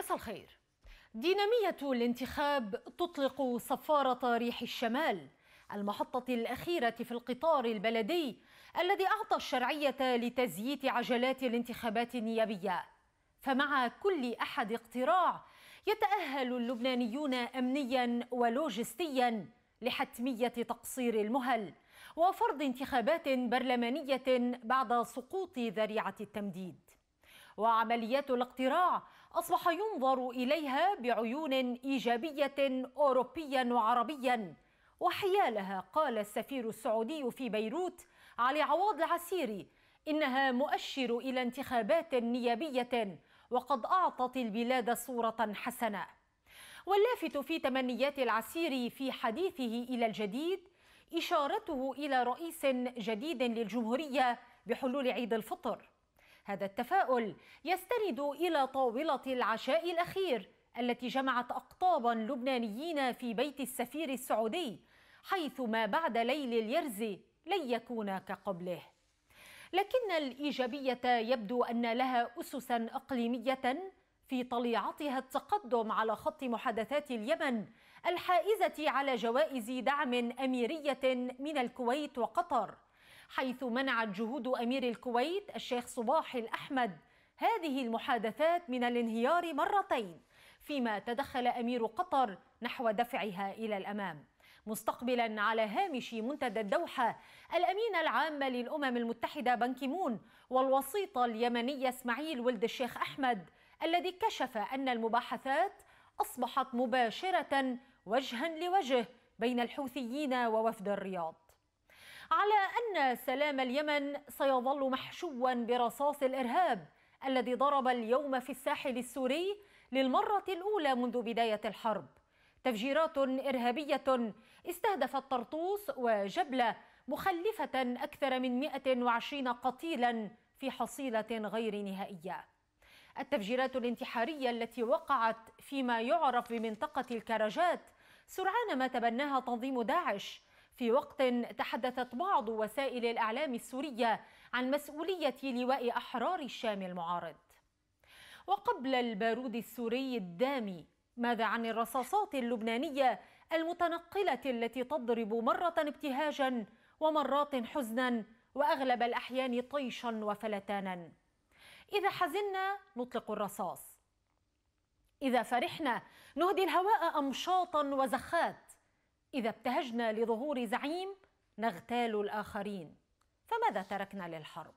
مساء الخير دينامية الانتخاب تطلق صفارة ريح الشمال المحطة الأخيرة في القطار البلدي الذي أعطى الشرعية لتزييت عجلات الانتخابات النيابية فمع كل أحد اقتراع يتأهل اللبنانيون أمنيا ولوجستيا لحتمية تقصير المهل وفرض انتخابات برلمانية بعد سقوط ذريعة التمديد وعمليات الاقتراع أصبح ينظر إليها بعيون إيجابية أوروبيا وعربيا وحيالها قال السفير السعودي في بيروت علي عواض العسيري إنها مؤشر إلى انتخابات نيابية وقد أعطت البلاد صورة حسنة واللافت في تمنيات العسيري في حديثه إلى الجديد إشارته إلى رئيس جديد للجمهورية بحلول عيد الفطر هذا التفاؤل يستند إلى طاولة العشاء الأخير التي جمعت أقطابا لبنانيين في بيت السفير السعودي حيث ما بعد ليل اليرزي لن يكون كقبله لكن الإيجابية يبدو أن لها أسسا أقليمية في طليعتها التقدم على خط محادثات اليمن الحائزة على جوائز دعم أميرية من الكويت وقطر حيث منعت جهود أمير الكويت الشيخ صباح الأحمد هذه المحادثات من الانهيار مرتين فيما تدخل أمير قطر نحو دفعها إلى الأمام مستقبلا على هامش منتدى الدوحة الأمين العام للأمم المتحدة بنكيمون والوسيط اليمني اسماعيل ولد الشيخ أحمد الذي كشف أن المباحثات أصبحت مباشرة وجها لوجه بين الحوثيين ووفد الرياض على أن سلام اليمن سيظل محشوا برصاص الإرهاب الذي ضرب اليوم في الساحل السوري للمرة الأولى منذ بداية الحرب تفجيرات إرهابية استهدفت طرطوس وجبلة مخلفة أكثر من 120 قتيلا في حصيلة غير نهائية التفجيرات الانتحارية التي وقعت فيما يعرف بمنطقة الكراجات سرعان ما تبناها تنظيم داعش في وقت تحدثت بعض وسائل الإعلام السورية عن مسؤولية لواء أحرار الشام المعارض وقبل البارود السوري الدامي ماذا عن الرصاصات اللبنانية المتنقلة التي تضرب مرة ابتهاجا ومرات حزنا وأغلب الأحيان طيشا وفلتانا إذا حزنا نطلق الرصاص إذا فرحنا نهدي الهواء أمشاطا وزخات إذا ابتهجنا لظهور زعيم نغتال الآخرين فماذا تركنا للحرب؟